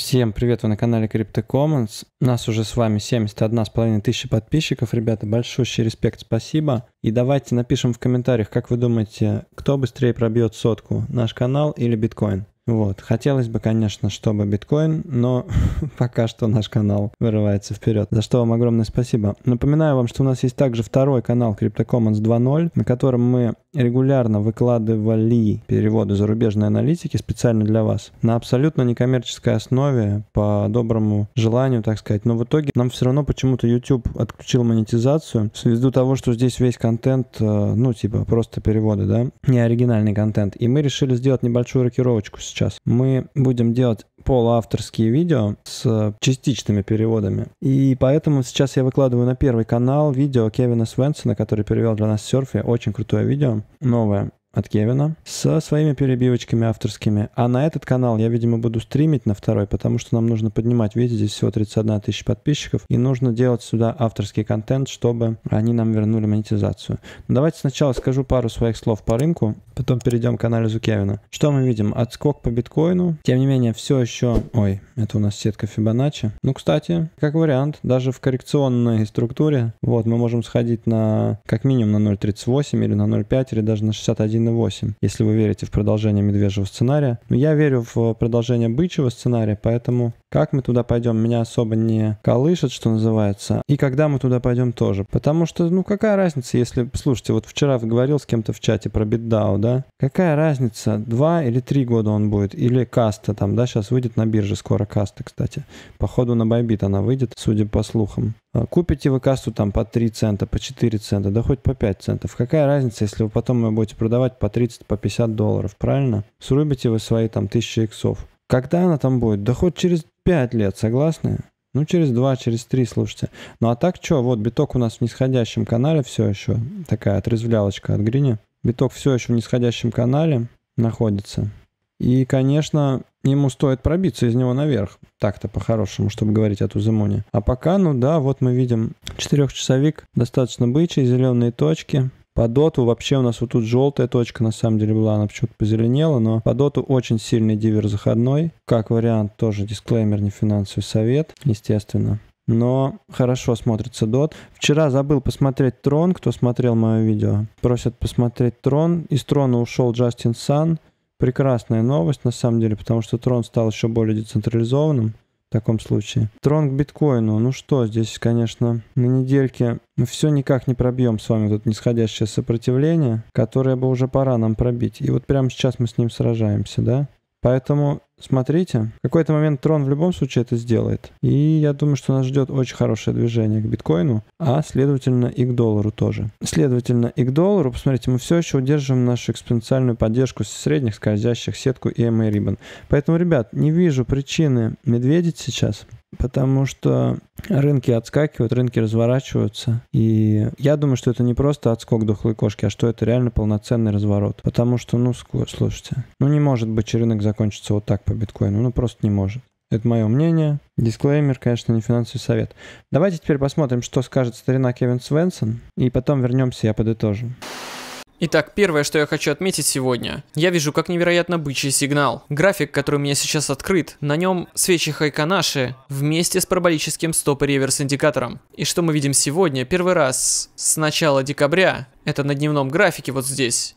Всем привет, вы на канале Crypto Commons. У нас уже с вами 71,5 тысячи подписчиков, ребята. Большущий респект, спасибо. И давайте напишем в комментариях, как вы думаете, кто быстрее пробьет сотку, наш канал или биткоин. Вот. Хотелось бы, конечно, чтобы биткоин, но пока что наш канал вырывается вперед. За что вам огромное спасибо. Напоминаю вам, что у нас есть также второй канал CryptoCommons 2.0, на котором мы регулярно выкладывали переводы зарубежной аналитики специально для вас на абсолютно некоммерческой основе по доброму желанию, так сказать. Но в итоге нам все равно почему-то YouTube отключил монетизацию ввиду того, что здесь весь контент, э, ну, типа, просто переводы, да, не оригинальный контент. И мы решили сделать небольшую рокировочку сейчас. Мы будем делать полуавторские видео с частичными переводами. И поэтому сейчас я выкладываю на первый канал видео Кевина Свенсона, который перевел для нас серфи. Очень крутое видео, новое от Кевина со своими перебивочками авторскими. А на этот канал я, видимо, буду стримить на второй, потому что нам нужно поднимать, видите, здесь всего 31 тысяча подписчиков, и нужно делать сюда авторский контент, чтобы они нам вернули монетизацию. Но давайте сначала скажу пару своих слов по рынку, потом перейдем к анализу Кевина. Что мы видим? Отскок по биткоину. Тем не менее, все еще... Ой, это у нас сетка Fibonacci. Ну, кстати, как вариант, даже в коррекционной структуре, вот, мы можем сходить на как минимум на 0.38 или на 0.5 или даже на 61 1.8, если вы верите в продолжение медвежьего сценария. Но я верю в продолжение бычьего сценария, поэтому как мы туда пойдем, меня особо не колышет, что называется. И когда мы туда пойдем тоже. Потому что, ну, какая разница, если... Слушайте, вот вчера говорил с кем-то в чате про BitDAO, да? Какая разница, два или три года он будет? Или каста там, да? Сейчас выйдет на бирже скоро каста, кстати. Походу на Байбит она выйдет, судя по слухам. А, купите вы касту там по 3 цента, по 4 цента, да хоть по 5 центов. Какая разница, если вы потом ее будете продавать по 30, по 50 долларов, правильно? Срубите вы свои там 1000 иксов. Когда она там будет? Да хоть через 5 лет, согласны? Ну, через 2, через 3, слушайте. Ну, а так что, вот биток у нас в нисходящем канале все еще, такая отрезвлялочка от гриня. Биток все еще в нисходящем канале находится. И, конечно, ему стоит пробиться из него наверх, так-то по-хорошему, чтобы говорить о Туземоне. А пока, ну да, вот мы видим четырехчасовик, достаточно бычий, зеленые точки, по доту вообще у нас вот тут желтая точка на самом деле была, она почему-то позеленела, но по доту очень сильный дивер заходной. Как вариант тоже дисклеймер, не финансовый совет, естественно. Но хорошо смотрится дот. Вчера забыл посмотреть Трон, кто смотрел мое видео. Просят посмотреть Трон. Из Трона ушел Джастин Сан. Прекрасная новость, на самом деле, потому что Трон стал еще более децентрализованным в таком случае. Трон к биткоину. Ну что, здесь, конечно, на недельке мы все никак не пробьем с вами тут нисходящее сопротивление, которое бы уже пора нам пробить. И вот прямо сейчас мы с ним сражаемся, да? Поэтому смотрите. В какой-то момент трон в любом случае это сделает. И я думаю, что нас ждет очень хорошее движение к биткоину, а следовательно и к доллару тоже. Следовательно и к доллару, посмотрите, мы все еще удерживаем нашу экспоненциальную поддержку средних скользящих сетку EMA Ribbon. Эм Поэтому, ребят, не вижу причины медведить сейчас потому что рынки отскакивают, рынки разворачиваются. И я думаю, что это не просто отскок дохлой кошки, а что это реально полноценный разворот. Потому что, ну, слушайте, ну не может быть рынок закончится вот так по биткоину, ну просто не может. Это мое мнение. Дисклеймер, конечно, не финансовый совет. Давайте теперь посмотрим, что скажет старина Кевин Свенсон, и потом вернемся, я подытожу. Итак, первое, что я хочу отметить сегодня. Я вижу как невероятно бычий сигнал. График, который у меня сейчас открыт, на нем свечи Хайканаши вместе с параболическим стоп-реверс-индикатором. И что мы видим сегодня, первый раз с начала декабря, это на дневном графике вот здесь,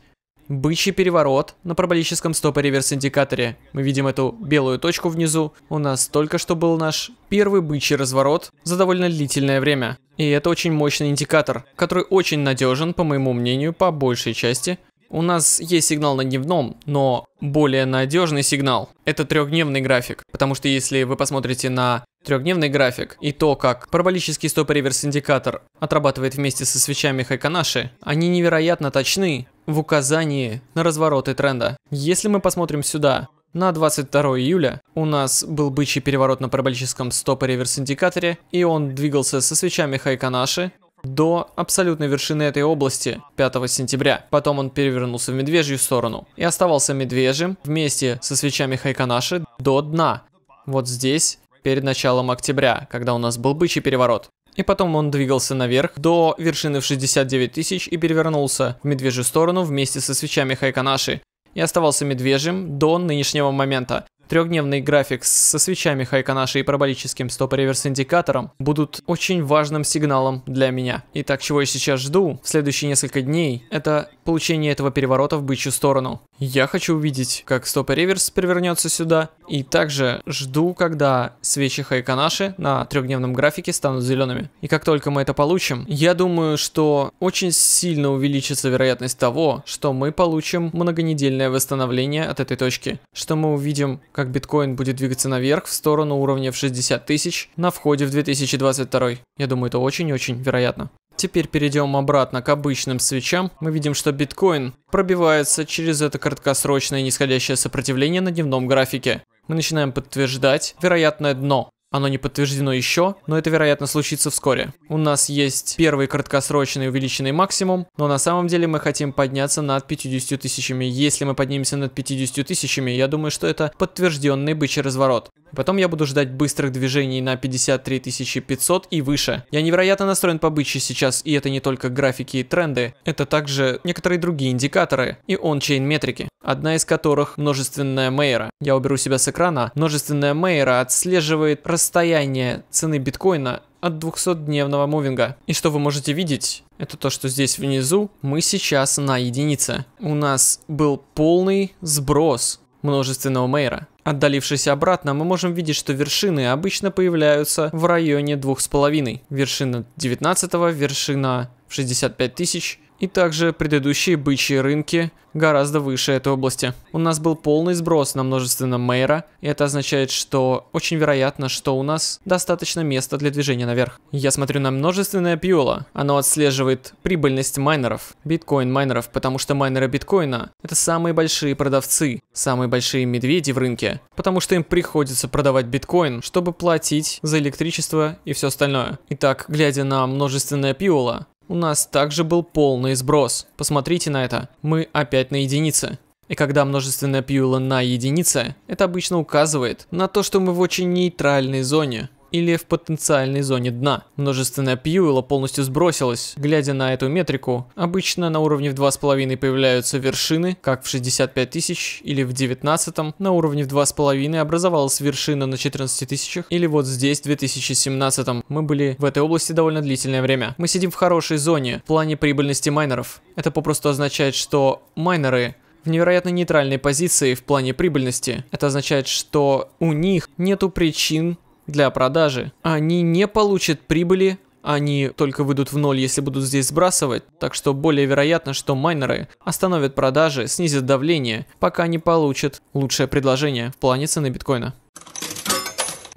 Бычий переворот на параболическом стопе-реверс-индикаторе. Мы видим эту белую точку внизу. У нас только что был наш первый бычий разворот за довольно длительное время. И это очень мощный индикатор, который очень надежен, по моему мнению, по большей части. У нас есть сигнал на дневном, но более надежный сигнал – это трехдневный график. Потому что если вы посмотрите на трехдневный график и то, как параболический стоп-реверс-индикатор отрабатывает вместе со свечами Хайканаши, они невероятно точны, в указании на развороты тренда. Если мы посмотрим сюда, на 22 июля у нас был бычий переворот на параболическом стопа-реверс-индикаторе, и он двигался со свечами Хайканаши до абсолютной вершины этой области 5 сентября. Потом он перевернулся в медвежью сторону и оставался медвежьим вместе со свечами Хайканаши до дна. Вот здесь, перед началом октября, когда у нас был бычий переворот. И потом он двигался наверх до вершины в 69 тысяч и перевернулся в медвежью сторону вместе со свечами Хайканаши и оставался медвежьим до нынешнего момента. Трехдневный график со свечами Хайканаши и параболическим стоп-реверс-индикатором будут очень важным сигналом для меня. Итак, чего я сейчас жду в следующие несколько дней, это получение этого переворота в бычью сторону. Я хочу увидеть, как стоп-реверс перевернется сюда, и также жду, когда свечи Хайканаши на трехдневном графике станут зелеными. И как только мы это получим, я думаю, что очень сильно увеличится вероятность того, что мы получим многонедельное восстановление от этой точки, что мы увидим, как как биткоин будет двигаться наверх в сторону уровня в 60 тысяч на входе в 2022. Я думаю, это очень-очень вероятно. Теперь перейдем обратно к обычным свечам. Мы видим, что биткоин пробивается через это краткосрочное нисходящее сопротивление на дневном графике. Мы начинаем подтверждать вероятное дно. Оно не подтверждено еще, но это, вероятно, случится вскоре. У нас есть первый краткосрочный увеличенный максимум, но на самом деле мы хотим подняться над 50 тысячами. Если мы поднимемся над 50 тысячами, я думаю, что это подтвержденный бычий разворот. Потом я буду ждать быстрых движений на 53 500 и выше. Я невероятно настроен по бычьи сейчас, и это не только графики и тренды, это также некоторые другие индикаторы и ончейн метрики, одна из которых множественная Мейера. Я уберу себя с экрана. Множественная Мейера отслеживает расстояние расстояние цены биткоина от 200-дневного мувинга. И что вы можете видеть, это то, что здесь внизу мы сейчас на единице. У нас был полный сброс множественного мейра. Отдалившись обратно, мы можем видеть, что вершины обычно появляются в районе 2,5. Вершина 19, вершина 65 тысяч и также предыдущие бычьи рынки гораздо выше этой области. У нас был полный сброс на множественном мэра, и это означает, что очень вероятно, что у нас достаточно места для движения наверх. Я смотрю на множественное пиола, оно отслеживает прибыльность майнеров, биткоин-майнеров, потому что майнеры биткоина – это самые большие продавцы, самые большие медведи в рынке, потому что им приходится продавать биткоин, чтобы платить за электричество и все остальное. Итак, глядя на множественное пиола, у нас также был полный сброс. Посмотрите на это. Мы опять на единице. И когда множественная пьюло на единице, это обычно указывает на то, что мы в очень нейтральной зоне или в потенциальной зоне дна. Множественная Пьюэлла полностью сбросилась. Глядя на эту метрику, обычно на уровне в 2,5 появляются вершины, как в 65 тысяч или в 19, на уровне в 2,5 образовалась вершина на 14 тысячах, или вот здесь, в 2017. Мы были в этой области довольно длительное время. Мы сидим в хорошей зоне в плане прибыльности майнеров. Это попросту означает, что майнеры в невероятно нейтральной позиции в плане прибыльности. Это означает, что у них нету причин для продажи. Они не получат прибыли, они только выйдут в ноль, если будут здесь сбрасывать, так что более вероятно, что майнеры остановят продажи, снизят давление, пока не получат лучшее предложение в плане цены биткоина.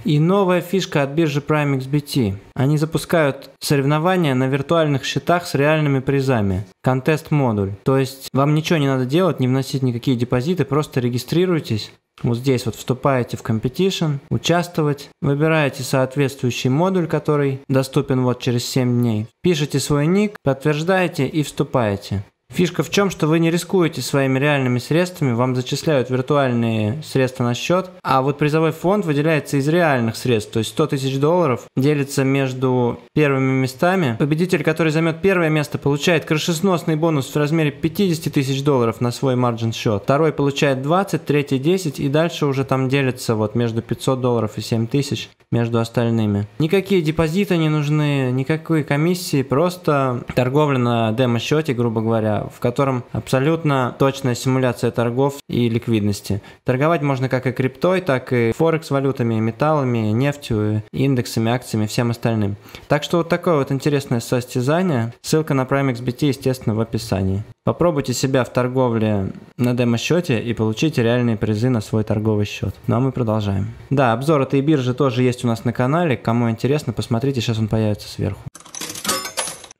И новая фишка от биржи Prime XBT. Они запускают соревнования на виртуальных счетах с реальными призами. Контест модуль. То есть вам ничего не надо делать, не вносить никакие депозиты, просто регистрируйтесь, вот здесь вот вступаете в competition, участвовать, выбираете соответствующий модуль, который доступен вот через 7 дней, пишете свой ник, подтверждаете и вступаете. Фишка в чем, что вы не рискуете своими реальными средствами, вам зачисляют виртуальные средства на счет, а вот призовой фонд выделяется из реальных средств, то есть 100 тысяч долларов делится между первыми местами. Победитель, который займет первое место, получает крышесносный бонус в размере 50 тысяч долларов на свой маржин счет, второй получает 20, третий 10 и дальше уже там делится вот между 500 долларов и 7 тысяч между остальными. Никакие депозиты не нужны, никакой комиссии, просто торговля на демо-счете, грубо говоря, в котором абсолютно точная симуляция торгов и ликвидности. Торговать можно как и криптой, так и форекс-валютами, металлами, нефтью, индексами, акциями, всем остальным. Так что вот такое вот интересное состязание. Ссылка на PrimeXBT, естественно, в описании. Попробуйте себя в торговле на демо-счете и получите реальные призы на свой торговый счет. Ну а мы продолжаем. Да, обзор этой биржи тоже есть у нас на канале. Кому интересно, посмотрите, сейчас он появится сверху.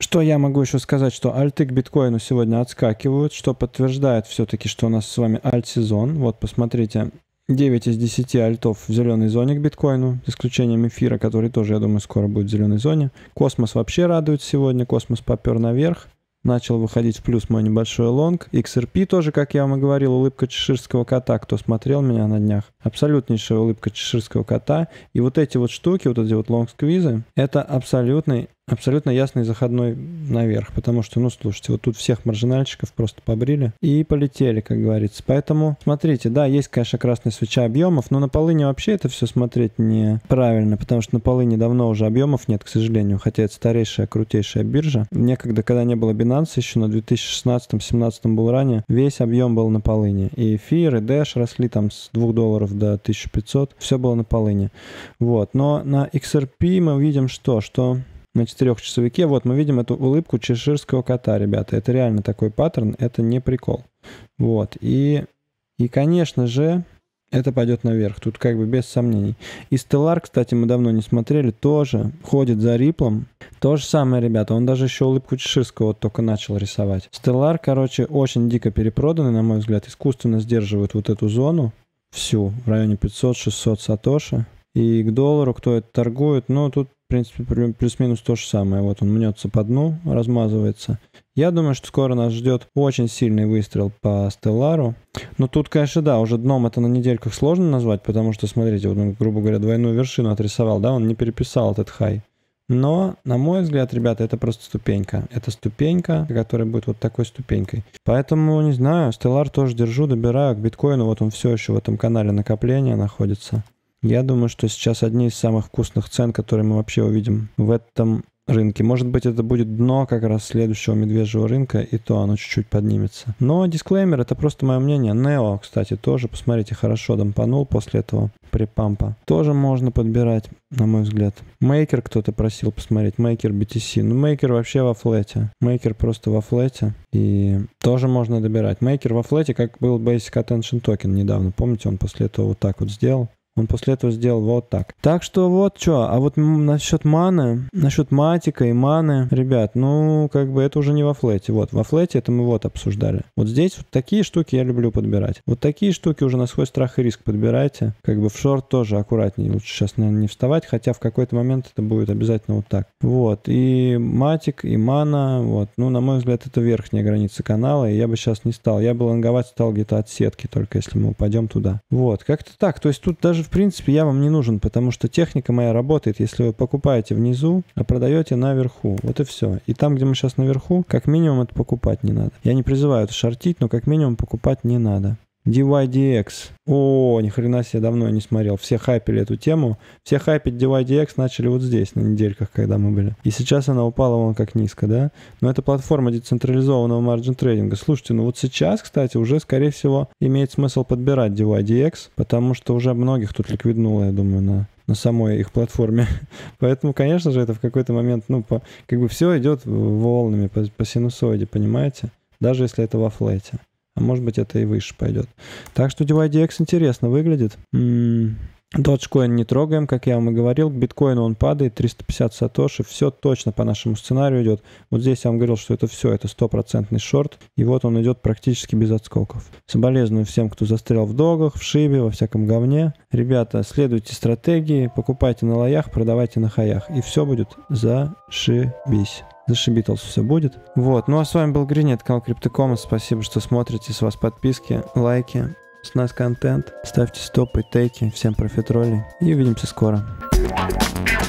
Что я могу еще сказать, что альты к биткоину сегодня отскакивают, что подтверждает все-таки, что у нас с вами альт-сезон. Вот, посмотрите, 9 из 10 альтов в зеленой зоне к биткоину, с исключением эфира, который тоже, я думаю, скоро будет в зеленой зоне. Космос вообще радует сегодня, космос попер наверх. Начал выходить в плюс мой небольшой лонг. XRP тоже, как я вам и говорил, улыбка чеширского кота, кто смотрел меня на днях. Абсолютнейшая улыбка чеширского кота. И вот эти вот штуки, вот эти вот лонг-сквизы, это абсолютный абсолютно ясный заходной наверх, потому что, ну, слушайте, вот тут всех маржинальщиков просто побрили и полетели, как говорится. Поэтому смотрите, да, есть, конечно, красная свеча объемов, но на полыне вообще это все смотреть неправильно, потому что на полыне давно уже объемов нет, к сожалению, хотя это старейшая, крутейшая биржа. Некогда, когда не было Binance, еще на 2016-17 был ранее, весь объем был на полыне. И эфир, и Dash росли там с 2 долларов до 1500, все было на полыне. Вот, но на XRP мы видим что? Что на четырехчасовике. Вот мы видим эту улыбку чеширского кота, ребята. Это реально такой паттерн, это не прикол. Вот. И, и конечно же, это пойдет наверх, тут как бы без сомнений. И Stellar, кстати, мы давно не смотрели, тоже ходит за Риплом. То же самое, ребята, он даже еще улыбку Чеширского вот только начал рисовать. Stellar, короче, очень дико перепроданный, на мой взгляд, искусственно сдерживают вот эту зону всю в районе 500-600 сатоши. И к доллару кто это торгует, ну, тут в принципе, плюс-минус то же самое. Вот он мнется по дну, размазывается. Я думаю, что скоро нас ждет очень сильный выстрел по Стеллару. Но тут, конечно, да, уже дном это на недельках сложно назвать, потому что, смотрите, вот он, грубо говоря, двойную вершину отрисовал, да, он не переписал этот хай. Но, на мой взгляд, ребята, это просто ступенька. Это ступенька, которая будет вот такой ступенькой. Поэтому, не знаю, Stellar тоже держу, добираю к биткоину. Вот он все еще в этом канале накопления находится. Я думаю, что сейчас одни из самых вкусных цен, которые мы вообще увидим в этом рынке. Может быть, это будет дно как раз следующего медвежьего рынка, и то оно чуть-чуть поднимется. Но дисклеймер, это просто мое мнение. Нео, кстати, тоже, посмотрите, хорошо дампанул после этого припампа. Тоже можно подбирать, на мой взгляд. Мейкер кто-то просил посмотреть, Мейкер BTC. Ну, Мейкер вообще во флете. Мейкер просто во флете, и тоже можно добирать. Мейкер во флете, как был Basic Attention Token недавно, помните, он после этого вот так вот сделал. Он после этого сделал вот так. Так что вот что. А вот насчет маны, насчет матика и маны, ребят, ну, как бы это уже не во флете. Вот, во флете это мы вот обсуждали. Вот здесь вот такие штуки я люблю подбирать. Вот такие штуки уже на свой страх и риск подбирайте. Как бы в шорт тоже аккуратнее. Лучше сейчас, наверное, не вставать, хотя в какой-то момент это будет обязательно вот так. Вот. И матик, и мана, вот. Ну, на мой взгляд, это верхняя граница канала, и я бы сейчас не стал. Я бы лонговать стал где-то от сетки, только если мы упадем туда. Вот. Как-то так. То есть тут даже в принципе, я вам не нужен, потому что техника моя работает, если вы покупаете внизу, а продаете наверху. Вот и все. И там, где мы сейчас наверху, как минимум это покупать не надо. Я не призываю это шортить, но как минимум покупать не надо. DYDX. О, ни хрена себе, давно я не смотрел. Все хайпили эту тему. Все хайпить DYDX начали вот здесь, на недельках, когда мы были. И сейчас она упала вон как низко, да? Но это платформа децентрализованного марджин трейдинга. Слушайте, ну вот сейчас, кстати, уже, скорее всего, имеет смысл подбирать DYDX, потому что уже многих тут ликвиднуло, я думаю, на на самой их платформе. Поэтому, конечно же, это в какой-то момент, ну, по, как бы все идет волнами, по, по синусоиде, понимаете? Даже если это во флете. А может быть, это и выше пойдет. Так что DYDX интересно выглядит. М м-м. -м Dogecoin не трогаем, как я вам и говорил. К биткоину он падает, 350 сатоши. Все точно по нашему сценарию идет. Вот здесь я вам говорил, что это все, это стопроцентный шорт. И вот он идет практически без отскоков. Соболезную всем, кто застрял в догах, в шибе, во всяком говне. Ребята, следуйте стратегии, покупайте на лоях, продавайте на хаях. И все будет зашибись. Зашибитлс все будет. Вот. Ну а с вами был Гринет, канал Криптокоммент. Спасибо, что смотрите. С вас подписки, лайки. С нас контент. Ставьте стопы, тейки. Всем профитроли. И увидимся скоро. thank you